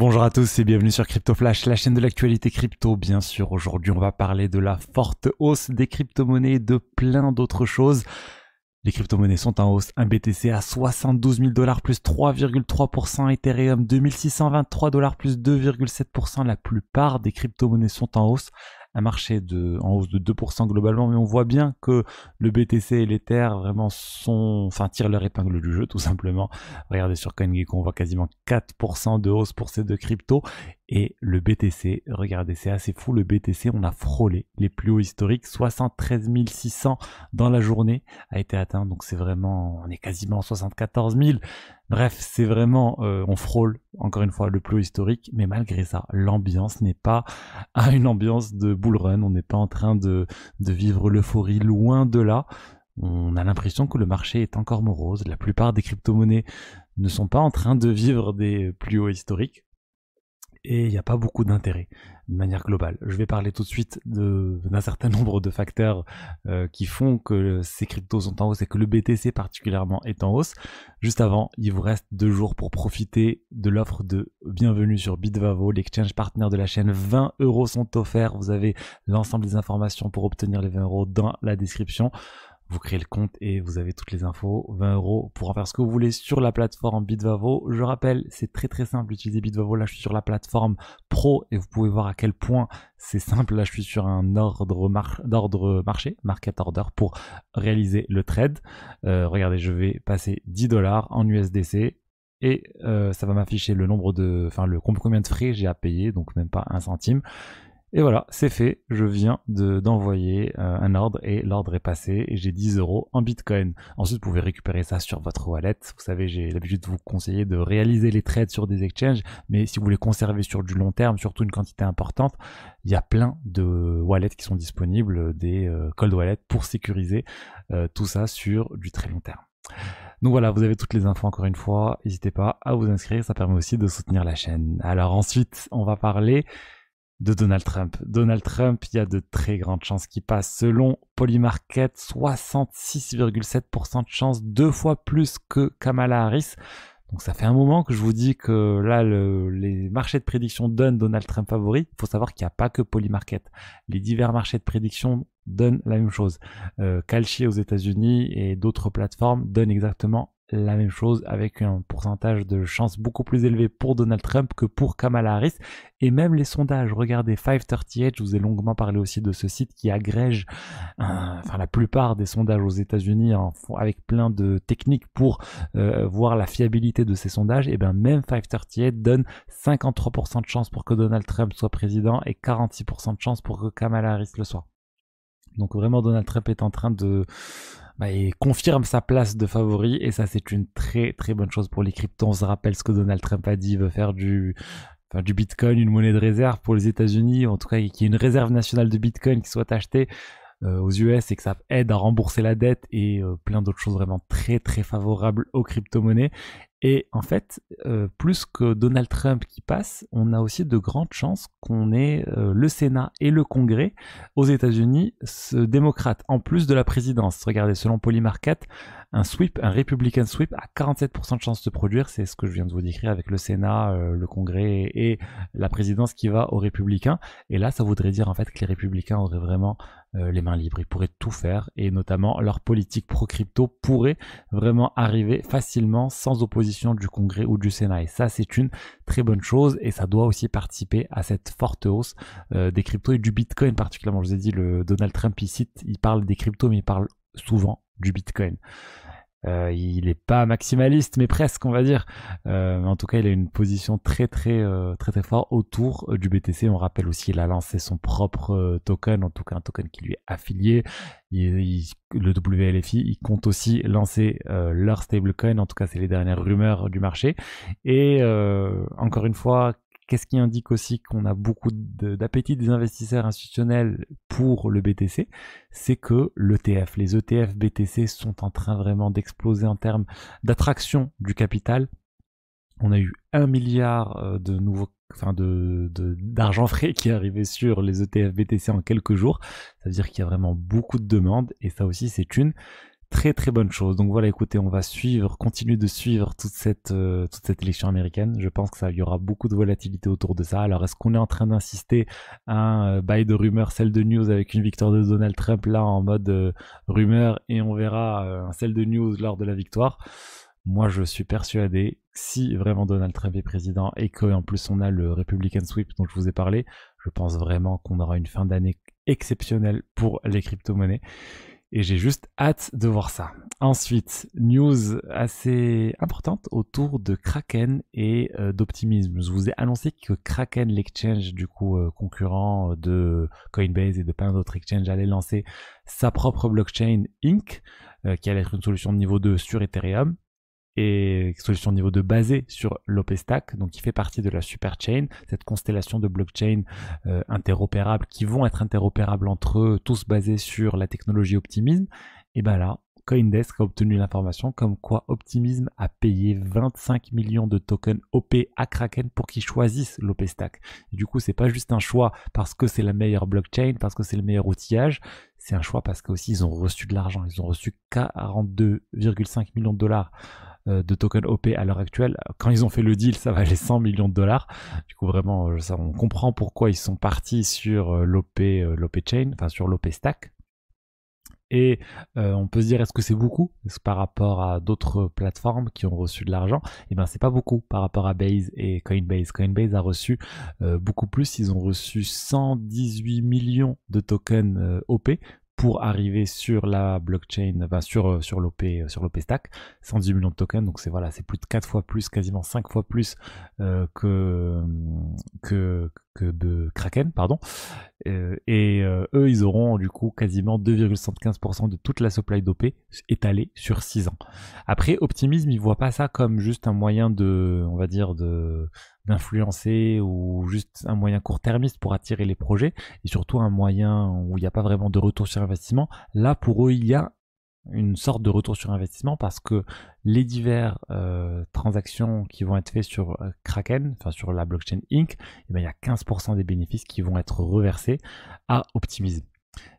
Bonjour à tous et bienvenue sur Crypto Flash, la chaîne de l'actualité crypto. Bien sûr, aujourd'hui, on va parler de la forte hausse des crypto-monnaies et de plein d'autres choses. Les crypto-monnaies sont en hausse. Un BTC à 72 000 dollars plus 3,3%. Ethereum 2623 dollars plus 2,7%. La plupart des crypto-monnaies sont en hausse un marché de, en hausse de 2% globalement, mais on voit bien que le BTC et l'Ether vraiment sont, enfin, tirent leur épingle du jeu, tout simplement. Regardez sur CoinGecko, on voit quasiment 4% de hausse pour ces deux cryptos. Et le BTC, regardez, c'est assez fou. Le BTC, on a frôlé les plus hauts historiques. 73 600 dans la journée a été atteint. Donc c'est vraiment, on est quasiment 74 000. Bref, c'est vraiment, euh, on frôle encore une fois le plus haut historique. Mais malgré ça, l'ambiance n'est pas à une ambiance de bull run. On n'est pas en train de, de vivre l'euphorie loin de là. On a l'impression que le marché est encore morose. La plupart des crypto-monnaies ne sont pas en train de vivre des plus hauts historiques et il n'y a pas beaucoup d'intérêt de manière globale. Je vais parler tout de suite d'un certain nombre de facteurs euh, qui font que ces cryptos sont en hausse et que le BTC particulièrement est en hausse. Juste avant, il vous reste deux jours pour profiter de l'offre de bienvenue sur Bitvavo, l'exchange partenaire de la chaîne. 20 euros sont offerts. Vous avez l'ensemble des informations pour obtenir les 20 euros dans la description. Vous créez le compte et vous avez toutes les infos. 20 euros pour en faire ce que vous voulez sur la plateforme Bitvavo. Je rappelle, c'est très très simple d'utiliser Bitvavo. Là, je suis sur la plateforme pro et vous pouvez voir à quel point c'est simple. Là, je suis sur un ordre, d'ordre marché, market order, pour réaliser le trade. Euh, regardez, je vais passer 10 dollars en USDC et euh, ça va m'afficher le nombre de, enfin le combien de frais j'ai à payer, donc même pas un centime. Et voilà, c'est fait. Je viens d'envoyer euh, un ordre et l'ordre est passé et j'ai 10 euros en Bitcoin. Ensuite, vous pouvez récupérer ça sur votre wallet. Vous savez, j'ai l'habitude de vous conseiller de réaliser les trades sur des exchanges, mais si vous voulez conserver sur du long terme, surtout une quantité importante, il y a plein de wallets qui sont disponibles, des euh, cold wallets pour sécuriser euh, tout ça sur du très long terme. Donc voilà, vous avez toutes les infos encore une fois. N'hésitez pas à vous inscrire, ça permet aussi de soutenir la chaîne. Alors ensuite, on va parler de Donald Trump. Donald Trump, il y a de très grandes chances qui passe. Selon Polymarket, 66,7% de chances, deux fois plus que Kamala Harris. Donc ça fait un moment que je vous dis que là, les marchés de prédiction donnent Donald Trump favori. Il faut savoir qu'il n'y a pas que Polymarket. Les divers marchés de prédiction donnent la même chose. Euh, aux États-Unis et d'autres plateformes donnent exactement la même chose avec un pourcentage de chance beaucoup plus élevé pour Donald Trump que pour Kamala Harris. Et même les sondages, regardez 538, je vous ai longuement parlé aussi de ce site qui agrège euh, enfin, la plupart des sondages aux États-Unis avec plein de techniques pour euh, voir la fiabilité de ces sondages. Et bien même 538 donne 53% de chance pour que Donald Trump soit président et 46% de chance pour que Kamala Harris le soit. Donc vraiment Donald Trump est en train de et bah, confirme sa place de favori. Et ça, c'est une très très bonne chose pour les cryptos. On se rappelle ce que Donald Trump a dit, il veut faire du, du Bitcoin, une monnaie de réserve pour les États-Unis, en tout cas qu'il y ait une réserve nationale de Bitcoin qui soit achetée euh, aux US et que ça aide à rembourser la dette et euh, plein d'autres choses vraiment très très favorables aux crypto-monnaies. Et en fait, euh, plus que Donald Trump qui passe, on a aussi de grandes chances qu'on ait euh, le Sénat et le Congrès aux États-Unis ce démocrate en plus de la présidence. Regardez, selon Polymarket, un sweep, un Republican sweep à 47% de chance de produire, c'est ce que je viens de vous décrire avec le Sénat, euh, le Congrès et la présidence qui va aux Républicains. Et là, ça voudrait dire en fait que les Républicains auraient vraiment euh, les mains libres. Ils pourraient tout faire et notamment leur politique pro-crypto pourrait vraiment arriver facilement sans opposition du Congrès ou du Sénat. Et ça, c'est une très bonne chose et ça doit aussi participer à cette forte hausse euh, des cryptos et du Bitcoin particulièrement. Je vous ai dit, le Donald Trump, il cite, il parle des cryptos, mais il parle souvent du Bitcoin. Euh, il n'est pas maximaliste, mais presque, on va dire. Euh, en tout cas, il a une position très, très, euh, très, très forte autour du BTC. On rappelle aussi, il a lancé son propre token, en tout cas un token qui lui est affilié. le WLFI, il compte aussi lancer leur stablecoin. En tout cas, c'est les dernières rumeurs du marché. Et encore une fois, Qu'est-ce qui indique aussi qu'on a beaucoup d'appétit des investisseurs institutionnels pour le BTC C'est que l'ETF, les ETF BTC sont en train vraiment d'exploser en termes d'attraction du capital. On a eu un milliard euh, de nouveaux enfin de, d'argent frais qui est arrivé sur les ETF BTC en quelques jours. Ça veut dire qu'il y a vraiment beaucoup de demandes et ça aussi c'est une très très bonne chose. Donc voilà, écoutez, on va suivre, continuer de suivre toute cette euh, toute cette élection américaine. Je pense que ça, y aura beaucoup de volatilité autour de ça. Alors, est-ce qu'on est en train d'insister à un euh, bail de rumeurs, celle de news avec une victoire de Donald Trump là en mode euh, rumeur et on verra celle de news lors de la victoire Moi, je suis persuadé si vraiment Donald Trump est président et qu'en plus on a le Republican sweep dont je vous ai parlé, je pense vraiment qu'on aura une fin d'année exceptionnelle pour les crypto-monnaies. Et j'ai juste hâte de voir ça. Ensuite, news assez importante autour de Kraken et euh, d'Optimism. Je vous ai annoncé que Kraken, l'exchange du coup euh, concurrent de Coinbase et de plein d'autres exchanges, allait lancer sa propre blockchain Inc, euh, qui allait être une solution de niveau 2 sur Ethereum et solution niveau 2 basée sur stack, donc qui fait partie de la chain cette constellation de blockchains euh, interopérables qui vont être interopérables entre eux, tous basés sur la technologie Optimism, et bien là, Coindesk a obtenu l'information comme quoi Optimism a payé 25 millions de tokens OP à Kraken pour qu'ils choisissent stack Du coup, c'est pas juste un choix parce que c'est la meilleure blockchain, parce que c'est le meilleur outillage, c'est un choix parce qu'aussi ils ont reçu de l'argent, ils ont reçu 42,5 millions de dollars euh, de token OP à l'heure actuelle. Quand ils ont fait le deal, ça valait 100 millions de dollars. Du coup, vraiment, euh, on comprend pourquoi ils sont partis sur l'OP, euh, l'OP chain, enfin sur l'OP stack. Et on peut se dire, est-ce que c'est beaucoup -ce par rapport à d'autres plateformes qui ont reçu de l'argent et eh bien, c'est pas beaucoup par rapport à Base et Coinbase. Coinbase a reçu beaucoup plus. Ils ont reçu 118 millions de tokens OP pour arriver sur la blockchain, enfin sur euh, sur l'OP euh, sur l'OP stack, 110 millions de tokens, donc c'est voilà, c'est plus de quatre fois plus, quasiment cinq fois plus euh, que que de Kraken, pardon. Euh, et euh, eux, ils auront du coup quasiment 2,75% de toute la supply d'OP étalée sur 6 ans. Après, optimisme, ils voient pas ça comme juste un moyen de, on va dire, de d'influencer ou juste un moyen court-termiste pour attirer les projets et surtout un moyen où il n'y a pas vraiment de retour sur investissement. Là, pour eux, il y a une sorte de retour sur investissement parce que les diverses euh, transactions qui vont être faites sur euh, Kraken, enfin sur la blockchain Inc, eh ben, il y a 15% des bénéfices qui vont être reversés à Optimism.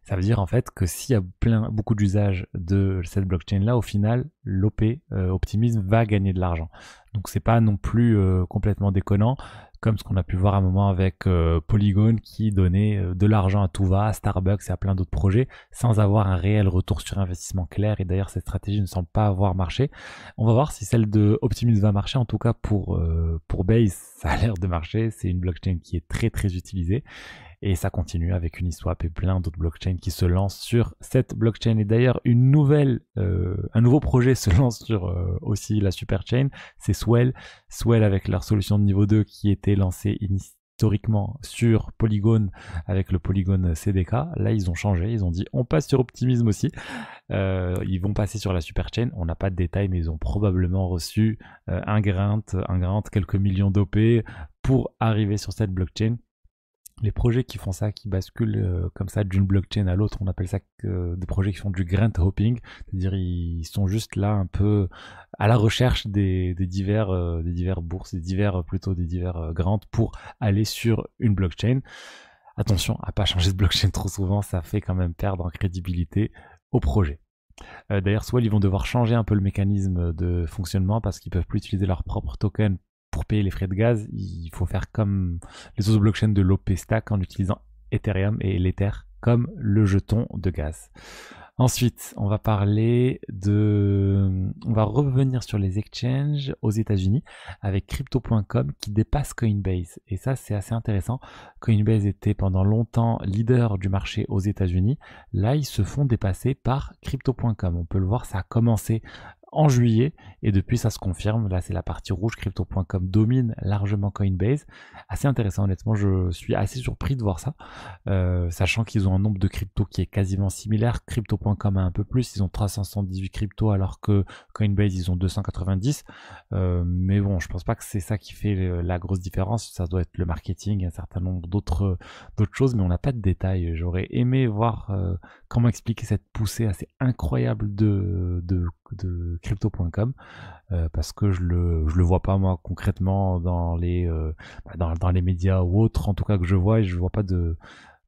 Ça veut dire en fait que s'il y a plein, beaucoup d'usages de cette blockchain-là, au final, l'OP, euh, Optimism, va gagner de l'argent. Donc c'est pas non plus complètement déconnant comme ce qu'on a pu voir à un moment avec euh, Polygon qui donnait euh, de l'argent à tout va, à Starbucks et à plein d'autres projets, sans avoir un réel retour sur investissement clair. Et d'ailleurs, cette stratégie ne semble pas avoir marché. On va voir si celle de Optimus va marcher. En tout cas, pour, euh, pour Base, ça a l'air de marcher. C'est une blockchain qui est très très utilisée. Et ça continue avec Uniswap et plein d'autres blockchains qui se lancent sur cette blockchain. Et d'ailleurs, une nouvelle, euh, un nouveau projet se lance sur euh, aussi la superchain. C'est Swell. Swell avec leur solution de niveau 2 qui était lancée historiquement sur Polygon avec le Polygon CDK. Là, ils ont changé. Ils ont dit on passe sur Optimism aussi. Euh, ils vont passer sur la superchain. On n'a pas de détails, mais ils ont probablement reçu un grant, un grant, quelques millions d'OP pour arriver sur cette blockchain les projets qui font ça, qui basculent euh, comme ça d'une blockchain à l'autre, on appelle ça des projets qui font du grant hopping, c'est-à-dire ils sont juste là un peu à la recherche des, divers, euh, des divers bourses, des divers euh, plutôt des divers grants pour aller sur une blockchain. Attention à pas changer de blockchain trop souvent, ça fait quand même perdre en crédibilité au projet. D'ailleurs, soit ils vont devoir changer un peu le mécanisme de fonctionnement parce qu'ils peuvent plus utiliser leur propre token pour payer les frais de gaz, il faut faire comme les autres blockchains de stack en utilisant Ethereum et l'Ether comme le jeton de gaz. Ensuite, on va parler de... On va revenir sur les exchanges aux États-Unis avec crypto.com qui dépasse Coinbase. Et ça, c'est assez intéressant. Coinbase était pendant longtemps leader du marché aux États-Unis. Là, ils se font dépasser par crypto.com. On peut le voir, ça a commencé en juillet. Et depuis, ça se confirme. Là, c'est la partie rouge. Crypto.com domine largement Coinbase. Assez intéressant, honnêtement. Je suis assez surpris de voir ça. Euh, sachant qu'ils ont un nombre de cryptos qui est quasiment similaire. Crypto.com a un peu plus. Ils ont 378 cryptos alors que Coinbase, ils ont 290. Euh, mais bon, je pense pas que c'est ça qui fait la grosse différence. Ça doit être le marketing, un certain nombre d'autres choses. Mais on n'a pas de détails. J'aurais aimé voir euh, comment expliquer cette poussée assez incroyable de, de de crypto.com euh, parce que je le je le vois pas moi concrètement dans les euh, bah, dans, les médias ou autres en tout cas que je vois et je vois pas de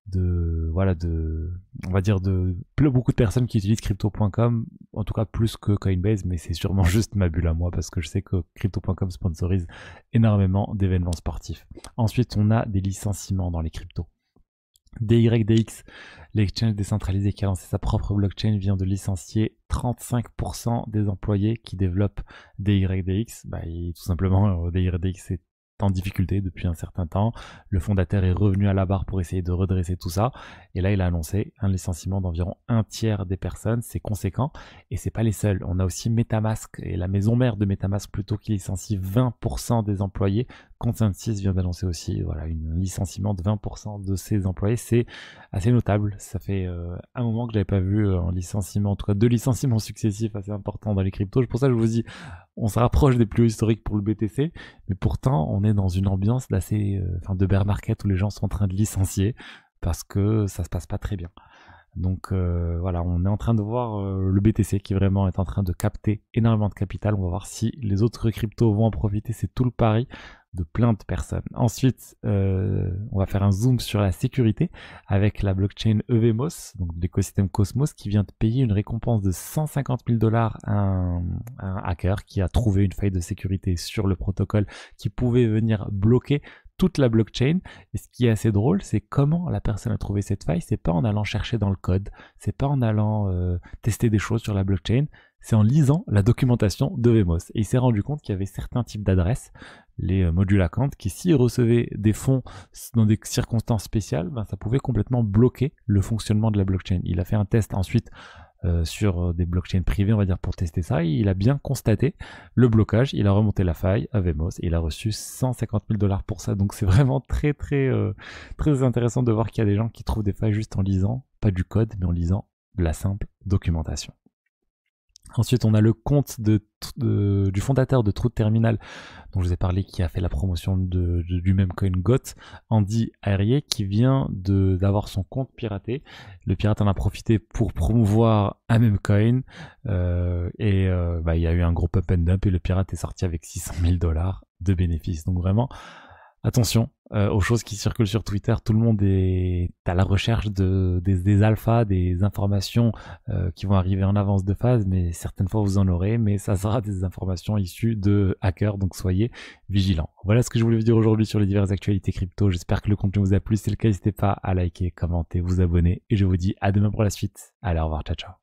de voilà de on va dire de plus beaucoup de personnes qui utilisent crypto.com en tout cas plus que Coinbase mais c'est sûrement juste ma bulle à moi parce que je sais que crypto.com sponsorise énormément d'événements sportifs. Ensuite, on a des licenciements dans les cryptos. DYDX, l'exchange décentralisé qui a lancé sa propre blockchain, vient de licencier 35% des employés qui développent DYDX. Bah, tout simplement, euh, DYDX est en difficulté depuis un certain temps. Le fondateur est revenu à la barre pour essayer de redresser tout ça. Et là, il a annoncé un licenciement d'environ un tiers des personnes. C'est conséquent. Et c'est pas les seuls. On a aussi Metamask et la maison mère de Metamask plutôt qui licencie 20% des employés 6 vient d'annoncer aussi voilà, un licenciement de 20% de ses employés. C'est assez notable. Ça fait euh, un moment que je n'avais pas vu euh, un licenciement, en tout cas deux licenciements successifs assez importants dans les cryptos. Pour ça, je vous dis, on se rapproche des plus hauts historiques pour le BTC, mais pourtant, on est dans une ambiance d'assez, euh, de bear market où les gens sont en train de licencier parce que ça ne se passe pas très bien. Donc voilà, on est en train de voir le BTC qui vraiment est en train de capter énormément de capital. On va voir si les autres cryptos vont en profiter. C'est tout le pari de plein de personnes. Ensuite, euh, on va faire un zoom sur la sécurité avec la blockchain EVMOS, donc l'écosystème Cosmos, qui vient de payer une récompense de 150 000 dollars à un, hacker qui a trouvé une faille de sécurité sur le protocole qui pouvait venir bloquer toute la blockchain. Et ce qui est assez drôle, c'est comment la personne a trouvé cette faille. C'est pas en allant chercher dans le code, c'est pas en allant euh, tester des choses sur la blockchain, c'est en lisant la documentation de Vemos. Et il s'est rendu compte qu'il y avait certains types d'adresses, les euh, modules à compte, qui s'ils recevaient des fonds dans des circonstances spéciales, ben, ça pouvait complètement bloquer le fonctionnement de la blockchain. Il a fait un test ensuite euh, sur euh, des blockchains privées, on va dire, pour tester ça. Et il a bien constaté le blocage. Il a remonté la faille à Vemos et il a reçu 150 000 dollars pour ça. Donc c'est vraiment très, très, très intéressant de voir qu'il y a des gens qui trouvent des failles juste en lisant, pas du code, mais en lisant la simple documentation. Ensuite, on a le compte de, du fondateur de True Terminal, dont je vous ai parlé, qui a fait la promotion de, du même coin GOT, Andy Arier, qui vient d'avoir son compte piraté. Le pirate en a profité pour promouvoir un même coin, euh, et euh, bah, il y a eu un gros up and dump, et le pirate est sorti avec 600 000 dollars de bénéfices. Donc vraiment, attention euh, aux choses qui circulent sur Twitter. Tout le monde est à la recherche de, des, alphas, des informations euh, qui vont arriver en avance de phase, mais certaines fois vous en aurez, mais ça sera des informations issues de hackers, donc soyez vigilants. Voilà ce que je voulais vous dire aujourd'hui sur les diverses actualités crypto. J'espère que le contenu vous a plu. Si c'est le cas, n'hésitez pas à liker, commenter, vous abonner, et je vous dis à demain pour la suite. Allez, au revoir, ciao, ciao.